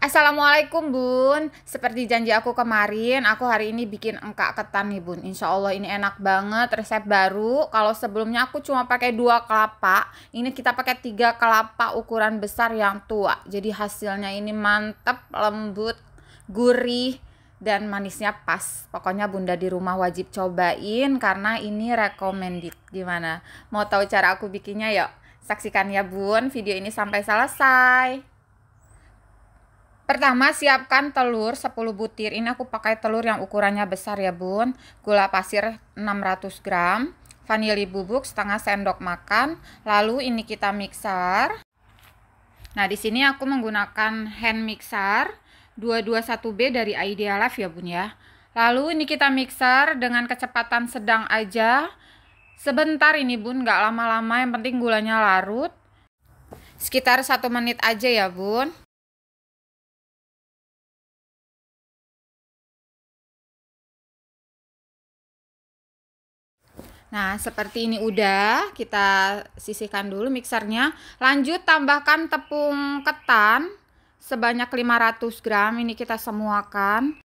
Assalamualaikum bun Seperti janji aku kemarin Aku hari ini bikin engkak ketan nih bun Insya Allah ini enak banget Resep baru Kalau sebelumnya aku cuma pakai dua kelapa Ini kita pakai tiga kelapa ukuran besar yang tua Jadi hasilnya ini mantep Lembut Gurih dan manisnya pas. Pokoknya bunda di rumah wajib cobain karena ini recommended. Gimana? Mau tahu cara aku bikinnya yuk? Saksikan ya bun video ini sampai selesai. Pertama, siapkan telur 10 butir. Ini aku pakai telur yang ukurannya besar ya, Bun. Gula pasir 600 gram, vanili bubuk setengah sendok makan. Lalu ini kita mixer. Nah, di sini aku menggunakan hand mixer 221B dari Idea Life ya, Bun ya. Lalu ini kita mixer dengan kecepatan sedang aja. Sebentar ini, Bun, gak lama-lama, yang penting gulanya larut. Sekitar satu menit aja ya, Bun. Nah, seperti ini udah kita sisihkan dulu mixernya. Lanjut tambahkan tepung ketan sebanyak 500 gram. Ini kita semuakan.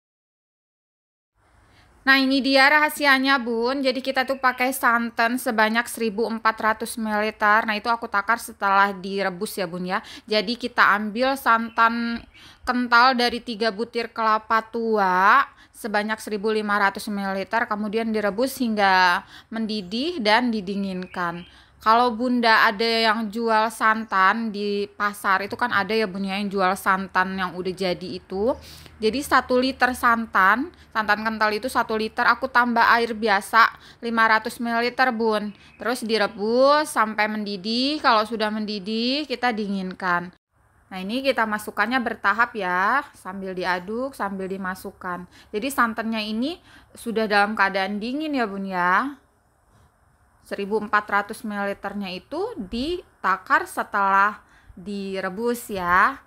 Nah ini dia rahasianya bun Jadi kita tuh pakai santan sebanyak 1400 ml Nah itu aku takar setelah direbus ya bun ya Jadi kita ambil santan kental dari 3 butir kelapa tua Sebanyak 1500 ml Kemudian direbus hingga mendidih dan didinginkan kalau Bunda ada yang jual santan di pasar itu kan ada ya Bunda yang jual santan yang udah jadi itu. Jadi satu liter santan, santan kental itu satu liter aku tambah air biasa 500 ml Bun. Terus direbus sampai mendidih. Kalau sudah mendidih kita dinginkan. Nah ini kita masukkannya bertahap ya sambil diaduk sambil dimasukkan. Jadi santannya ini sudah dalam keadaan dingin ya bun ya. 1400 ml-nya itu ditakar setelah direbus ya.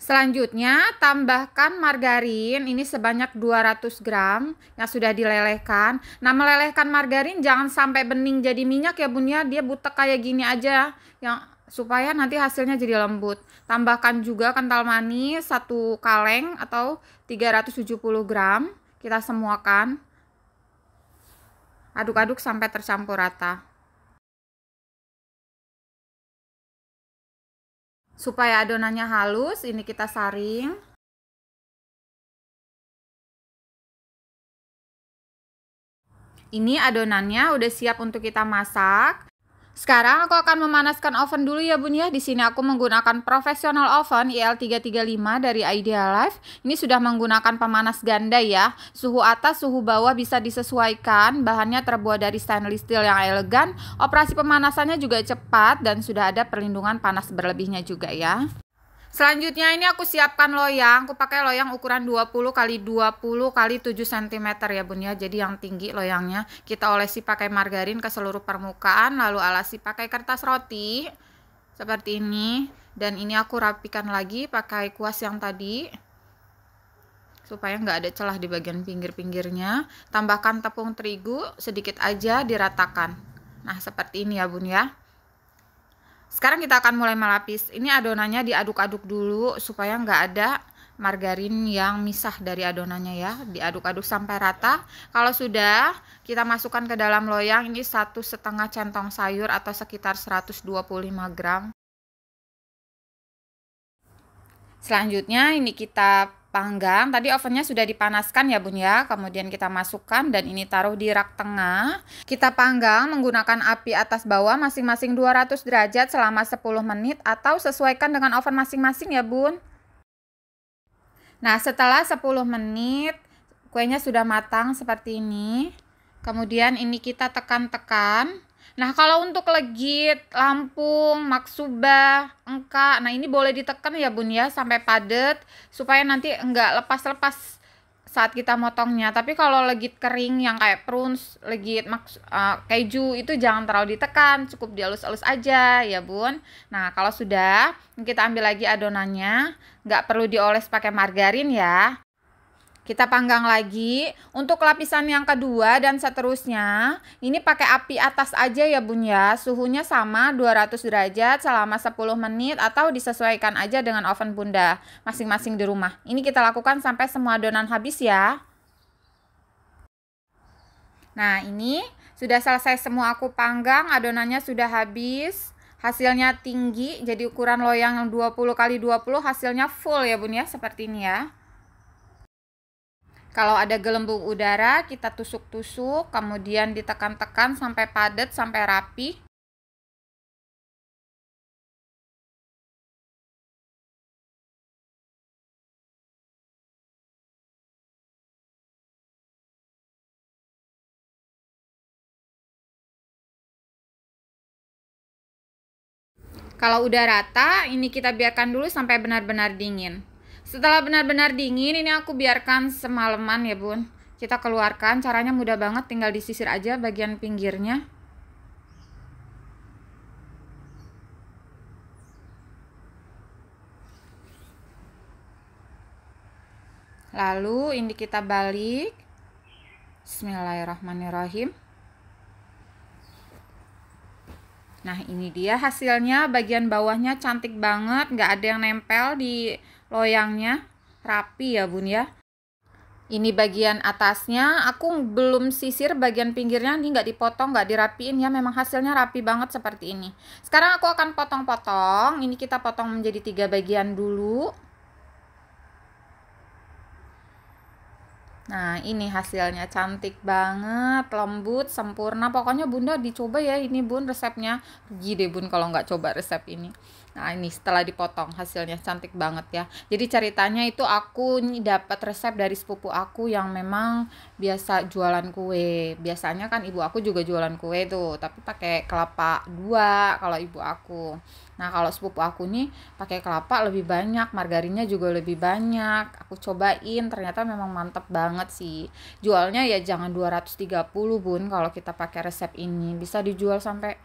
Selanjutnya, tambahkan margarin ini sebanyak 200 gram yang sudah dilelehkan. Nah, melelehkan margarin jangan sampai bening jadi minyak ya bun ya. Dia butek kayak gini aja yang supaya nanti hasilnya jadi lembut. Tambahkan juga kental manis satu kaleng atau 370 gram. Kita semuakan. Aduk-aduk sampai tercampur rata. Supaya adonannya halus, ini kita saring. Ini adonannya udah siap untuk kita masak. Sekarang aku akan memanaskan oven dulu ya Bun ya. Di sini aku menggunakan professional oven IL335 dari Idea Life. Ini sudah menggunakan pemanas ganda ya. Suhu atas, suhu bawah bisa disesuaikan. Bahannya terbuat dari stainless steel yang elegan. Operasi pemanasannya juga cepat dan sudah ada perlindungan panas berlebihnya juga ya. Selanjutnya ini aku siapkan loyang, aku pakai loyang ukuran 20 kali 20 kali 7 cm ya bun ya. Jadi yang tinggi loyangnya kita olesi pakai margarin ke seluruh permukaan, lalu alasi pakai kertas roti seperti ini. Dan ini aku rapikan lagi pakai kuas yang tadi supaya nggak ada celah di bagian pinggir-pinggirnya. Tambahkan tepung terigu sedikit aja diratakan. Nah seperti ini ya bun ya. Sekarang kita akan mulai melapis. Ini adonannya diaduk-aduk dulu supaya nggak ada margarin yang misah dari adonannya ya. Diaduk-aduk sampai rata. Kalau sudah, kita masukkan ke dalam loyang ini satu setengah centong sayur atau sekitar 125 gram. Selanjutnya ini kita panggang. Tadi ovennya sudah dipanaskan ya bun ya. Kemudian kita masukkan dan ini taruh di rak tengah. Kita panggang menggunakan api atas bawah masing-masing 200 derajat selama 10 menit atau sesuaikan dengan oven masing-masing ya bun. Nah setelah 10 menit kuenya sudah matang seperti ini. Kemudian ini kita tekan-tekan Nah, kalau untuk Legit, Lampung, Maksuba, Engka, nah ini boleh ditekan ya Bun ya sampai padet supaya nanti enggak lepas-lepas saat kita motongnya. Tapi kalau legit kering yang kayak prunes, legit maks uh, keju itu jangan terlalu ditekan, cukup dialus-alus aja ya bun. Nah kalau sudah kita ambil lagi adonannya, enggak perlu dioles pakai margarin ya. Kita panggang lagi. Untuk lapisan yang kedua dan seterusnya, ini pakai api atas aja ya bun ya. Suhunya sama 200 derajat selama 10 menit atau disesuaikan aja dengan oven bunda masing-masing di rumah. Ini kita lakukan sampai semua adonan habis ya. Nah ini sudah selesai semua aku panggang, adonannya sudah habis hasilnya tinggi jadi ukuran loyang 20 kali 20 hasilnya full ya bun ya seperti ini ya kalau ada gelembung udara, kita tusuk-tusuk, kemudian ditekan-tekan sampai padat, sampai rapi. Kalau udah rata, ini kita biarkan dulu sampai benar-benar dingin. Setelah benar-benar dingin, ini aku biarkan semalaman ya bun. Kita keluarkan, caranya mudah banget, tinggal disisir aja bagian pinggirnya. Lalu ini kita balik. Bismillahirrahmanirrahim. Nah ini dia hasilnya, bagian bawahnya cantik banget, nggak ada yang nempel di loyangnya rapi ya bun ya ini bagian atasnya aku belum sisir bagian pinggirnya ini nggak dipotong nggak dirapiin ya memang hasilnya rapi banget seperti ini sekarang aku akan potong-potong ini kita potong menjadi tiga bagian dulu Nah, ini hasilnya cantik banget, lembut, sempurna. Pokoknya Bunda dicoba ya ini Bun resepnya. Rugi deh Bun kalau nggak coba resep ini. Nah, ini setelah dipotong hasilnya cantik banget ya. Jadi ceritanya itu aku dapat resep dari sepupu aku yang memang biasa jualan kue. Biasanya kan ibu aku juga jualan kue tuh, tapi pakai kelapa dua kalau ibu aku. Nah, kalau sepupu aku nih pakai kelapa lebih banyak, margarinnya juga lebih banyak. Aku cobain, ternyata memang mantep banget sih. Jualnya ya jangan 230, Bun, kalau kita pakai resep ini. Bisa dijual sampai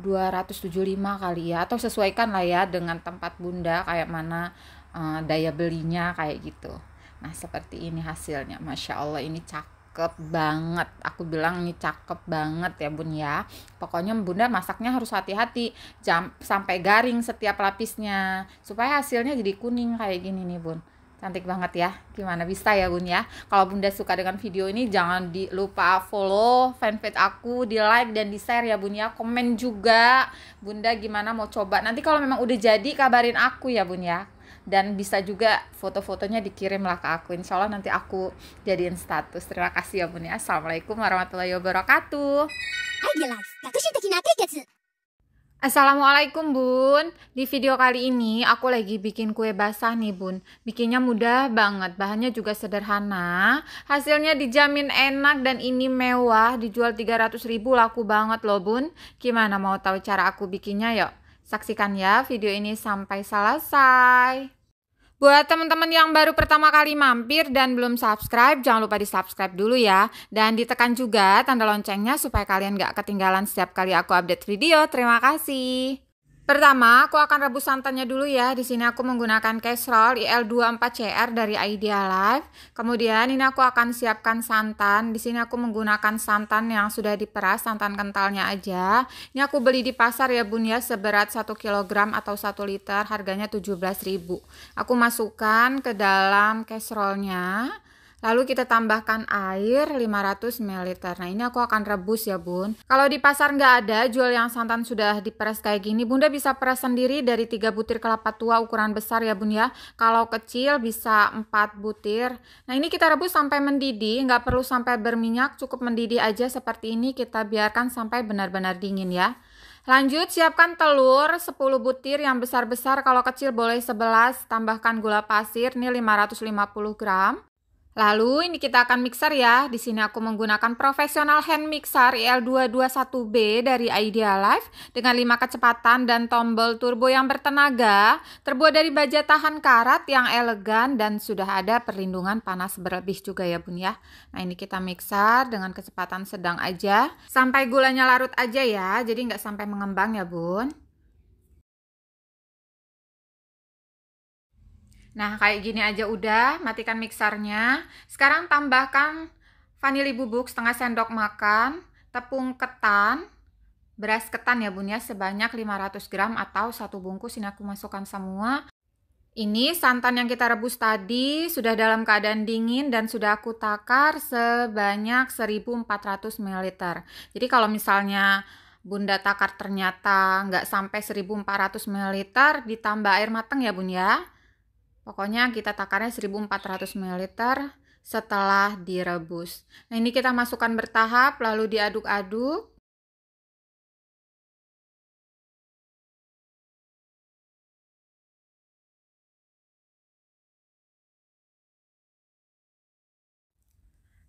275 kali ya atau sesuaikan lah ya dengan tempat Bunda kayak mana uh, daya belinya kayak gitu. Nah, seperti ini hasilnya. Masya Allah ini cakep cakep banget. Aku bilang ini cakep banget ya bun ya. Pokoknya bunda masaknya harus hati-hati jam sampai garing setiap lapisnya supaya hasilnya jadi kuning kayak gini nih bun. Cantik banget ya, gimana bisa ya bun ya Kalau bunda suka dengan video ini jangan di, lupa follow fanpage aku Di like dan di share ya bun ya Komen juga bunda gimana mau coba Nanti kalau memang udah jadi kabarin aku ya bun ya dan bisa juga foto-fotonya dikirimlah ke aku insya Allah nanti aku jadiin status terima kasih ya bun ya assalamualaikum warahmatullahi wabarakatuh Assalamualaikum bun Di video kali ini aku lagi bikin kue basah nih bun Bikinnya mudah banget Bahannya juga sederhana Hasilnya dijamin enak dan ini mewah Dijual 300 ribu laku banget loh bun Gimana mau tahu cara aku bikinnya yuk Saksikan ya video ini sampai selesai. Buat teman-teman yang baru pertama kali mampir dan belum subscribe, jangan lupa di subscribe dulu ya. Dan ditekan juga tanda loncengnya supaya kalian gak ketinggalan setiap kali aku update video. Terima kasih. Pertama, aku akan rebus santannya dulu ya. Di sini aku menggunakan casserole IL24CR dari Idea Life. Kemudian ini aku akan siapkan santan. Di sini aku menggunakan santan yang sudah diperas, santan kentalnya aja. Ini aku beli di pasar ya bun ya, seberat 1 kg atau 1 liter, harganya 17.000. Aku masukkan ke dalam casserole-nya. Lalu kita tambahkan air 500 ml. Nah ini aku akan rebus ya bun. Kalau di pasar nggak ada jual yang santan sudah diperas kayak gini. Bunda bisa peras sendiri dari 3 butir kelapa tua ukuran besar ya bun ya. Kalau kecil bisa 4 butir. Nah ini kita rebus sampai mendidih. Nggak perlu sampai berminyak cukup mendidih aja seperti ini. Kita biarkan sampai benar-benar dingin ya. Lanjut, siapkan telur 10 butir yang besar-besar, kalau kecil boleh 11, tambahkan gula pasir, ini 550 gram. Lalu ini kita akan mixer ya. Di sini aku menggunakan profesional hand mixer IL221B dari Idea Life dengan 5 kecepatan dan tombol turbo yang bertenaga, terbuat dari baja tahan karat yang elegan dan sudah ada perlindungan panas berlebih juga ya Bun ya. Nah, ini kita mixer dengan kecepatan sedang aja sampai gulanya larut aja ya. Jadi nggak sampai mengembang ya Bun. Nah, kayak gini aja udah, matikan mixernya. Sekarang tambahkan vanili bubuk setengah sendok makan, tepung ketan, beras ketan ya bun ya sebanyak 500 gram atau satu bungkus ini aku masukkan semua. Ini santan yang kita rebus tadi sudah dalam keadaan dingin dan sudah aku takar sebanyak 1400 ml. Jadi kalau misalnya Bunda takar ternyata nggak sampai 1400 ml ditambah air matang ya bun ya. Pokoknya kita takarnya 1400 ml setelah direbus. Nah, ini kita masukkan bertahap lalu diaduk-aduk.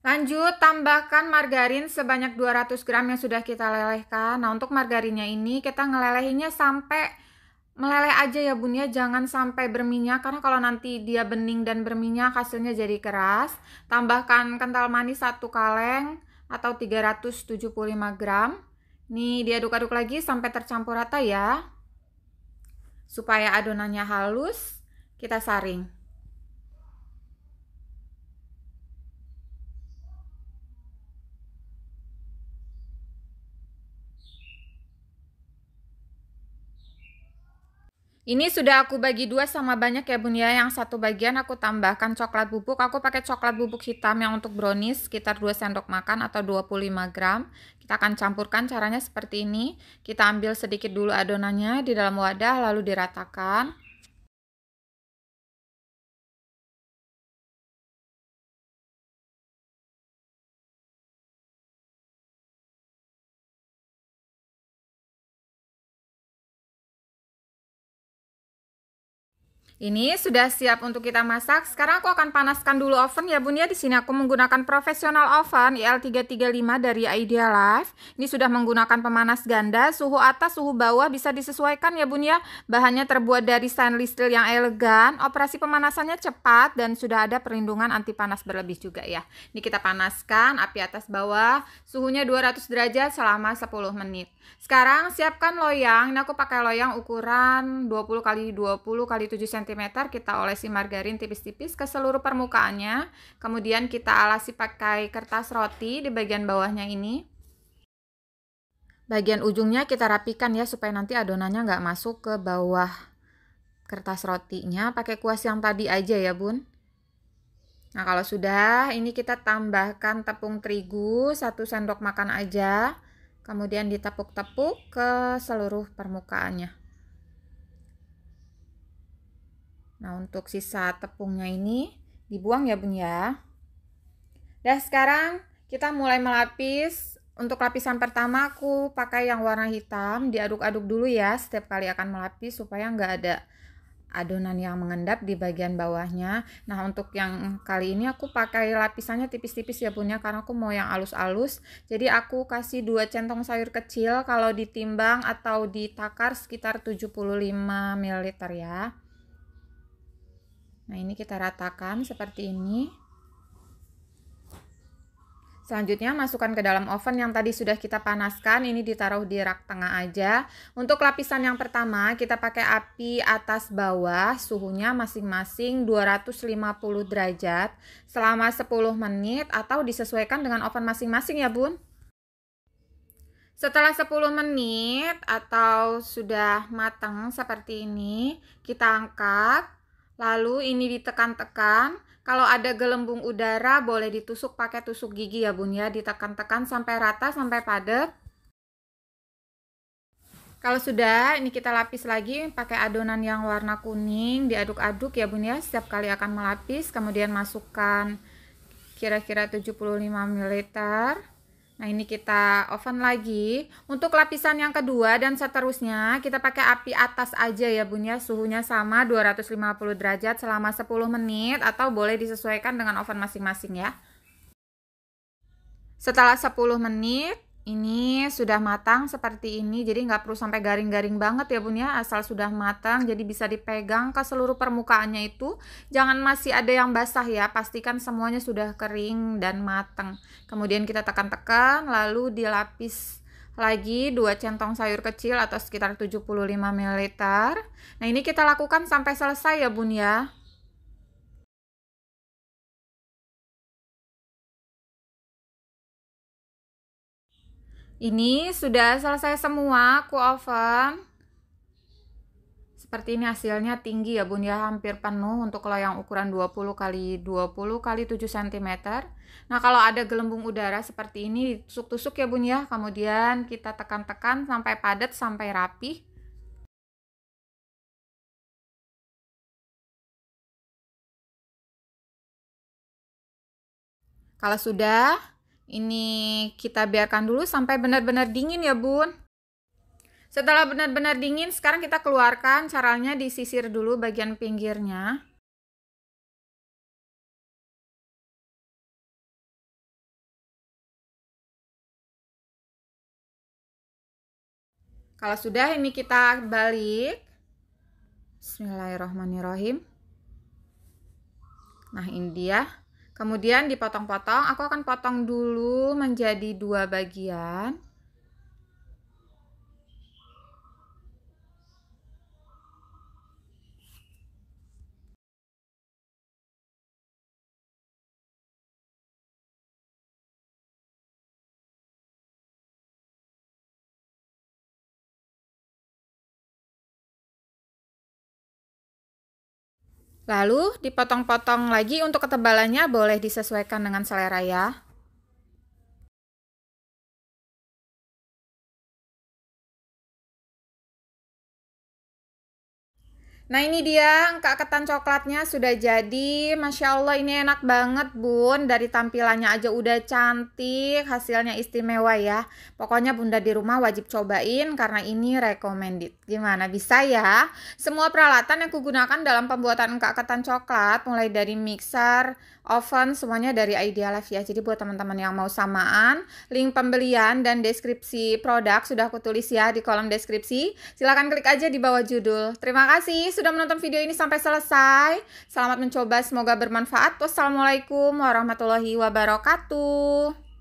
Lanjut, tambahkan margarin sebanyak 200 gram yang sudah kita lelehkan. Nah, untuk margarinnya ini kita ngelelehinnya sampai meleleh aja ya bun ya jangan sampai berminyak karena kalau nanti dia bening dan berminyak hasilnya jadi keras tambahkan kental manis satu kaleng atau 375 gram nih diaduk-aduk lagi sampai tercampur rata ya supaya adonannya halus kita saring Ini sudah aku bagi dua sama banyak ya bun ya. Yang satu bagian aku tambahkan coklat bubuk. Aku pakai coklat bubuk hitam yang untuk brownies sekitar 2 sendok makan atau 25 gram. Kita akan campurkan caranya seperti ini. Kita ambil sedikit dulu adonannya di dalam wadah lalu diratakan. Ini sudah siap untuk kita masak. Sekarang aku akan panaskan dulu oven ya Bun ya. Di sini aku menggunakan profesional oven IL335 dari Idea Life. Ini sudah menggunakan pemanas ganda. Suhu atas, suhu bawah bisa disesuaikan ya Bun ya. Bahannya terbuat dari stainless steel yang elegan. Operasi pemanasannya cepat dan sudah ada perlindungan anti panas berlebih juga ya. Ini kita panaskan api atas bawah. Suhunya 200 derajat selama 10 menit. Sekarang siapkan loyang. Ini aku pakai loyang ukuran 20 x 20 x 7 cm cm kita olesi margarin tipis-tipis ke seluruh permukaannya. Kemudian kita alasi pakai kertas roti di bagian bawahnya ini. Bagian ujungnya kita rapikan ya supaya nanti adonannya nggak masuk ke bawah kertas rotinya. Pakai kuas yang tadi aja ya bun. Nah kalau sudah ini kita tambahkan tepung terigu satu sendok makan aja. Kemudian ditepuk-tepuk ke seluruh permukaannya. Nah, untuk sisa tepungnya ini dibuang ya, Bun ya. Dan sekarang kita mulai melapis. Untuk lapisan pertama aku pakai yang warna hitam, diaduk-aduk dulu ya setiap kali akan melapis supaya nggak ada adonan yang mengendap di bagian bawahnya. Nah, untuk yang kali ini aku pakai lapisannya tipis-tipis ya, Bun ya, karena aku mau yang alus-alus. Jadi aku kasih 2 centong sayur kecil kalau ditimbang atau ditakar sekitar 75 ml ya. Nah, ini kita ratakan seperti ini. Selanjutnya masukkan ke dalam oven yang tadi sudah kita panaskan, ini ditaruh di rak tengah aja. Untuk lapisan yang pertama, kita pakai api atas bawah, suhunya masing-masing 250 derajat selama 10 menit atau disesuaikan dengan oven masing-masing ya bun. Setelah 10 menit atau sudah matang seperti ini, kita angkat Lalu ini ditekan-tekan. Kalau ada gelembung udara boleh ditusuk pakai tusuk gigi ya bun ya. Ditekan-tekan sampai rata sampai padat. Kalau sudah, ini kita lapis lagi pakai adonan yang warna kuning, diaduk-aduk ya bun ya, setiap kali akan melapis, kemudian masukkan kira-kira 75 ml. Nah ini kita oven lagi. Untuk lapisan yang kedua dan seterusnya kita pakai api atas aja ya bun ya. Suhunya sama 250 derajat selama 10 menit atau boleh disesuaikan dengan oven masing-masing ya. Setelah 10 menit ini sudah matang seperti ini, jadi nggak perlu sampai garing-garing banget ya bun ya, asal sudah matang jadi bisa dipegang ke seluruh permukaannya itu. Jangan masih ada yang basah ya, pastikan semuanya sudah kering dan matang. Kemudian kita tekan-tekan, lalu dilapis lagi dua centong sayur kecil atau sekitar 75 ml. Nah ini kita lakukan sampai selesai ya bun ya. Ini sudah selesai semua aku oven. Seperti ini hasilnya tinggi ya bun ya, hampir penuh untuk kalau yang ukuran 20 kali 20 kali 7 cm. Nah kalau ada gelembung udara seperti ini tusuk tusuk ya bun ya, kemudian kita tekan-tekan sampai padat sampai rapi. Kalau sudah, ini kita biarkan dulu sampai benar-benar dingin ya bun. Setelah benar-benar dingin, sekarang kita keluarkan caranya disisir dulu bagian pinggirnya. Kalau sudah ini kita balik. Bismillahirrahmanirrahim. Nah, ini dia Kemudian dipotong-potong, aku akan potong dulu menjadi dua bagian. Lalu dipotong-potong lagi untuk ketebalannya boleh disesuaikan dengan selera ya. Nah ini dia angka ketan coklatnya sudah jadi Masya Allah ini enak banget bun Dari tampilannya aja udah cantik Hasilnya istimewa ya Pokoknya bunda di rumah wajib cobain Karena ini recommended Gimana bisa ya Semua peralatan yang kugunakan dalam pembuatan angka ketan coklat Mulai dari mixer, oven Semuanya dari Idea Life ya Jadi buat teman-teman yang mau samaan Link pembelian dan deskripsi produk Sudah aku tulis ya di kolom deskripsi Silahkan klik aja di bawah judul Terima kasih sudah menonton video ini sampai selesai. Selamat mencoba, semoga bermanfaat. Wassalamualaikum warahmatullahi wabarakatuh.